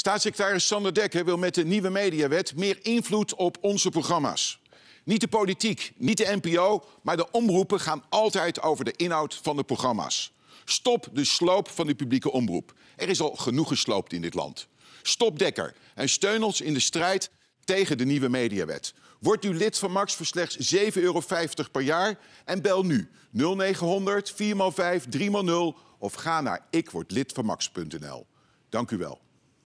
Staatssecretaris Sander Dekker wil met de nieuwe mediawet meer invloed op onze programma's. Niet de politiek, niet de NPO, maar de omroepen gaan altijd over de inhoud van de programma's. Stop de sloop van de publieke omroep. Er is al genoeg gesloopt in dit land. Stop Dekker en steun ons in de strijd tegen de nieuwe mediawet. Wordt u lid van Max voor slechts 7,50 euro per jaar en bel nu 0900 4x5 3x0 of ga naar ikwordlidvanmax.nl. Dank u wel.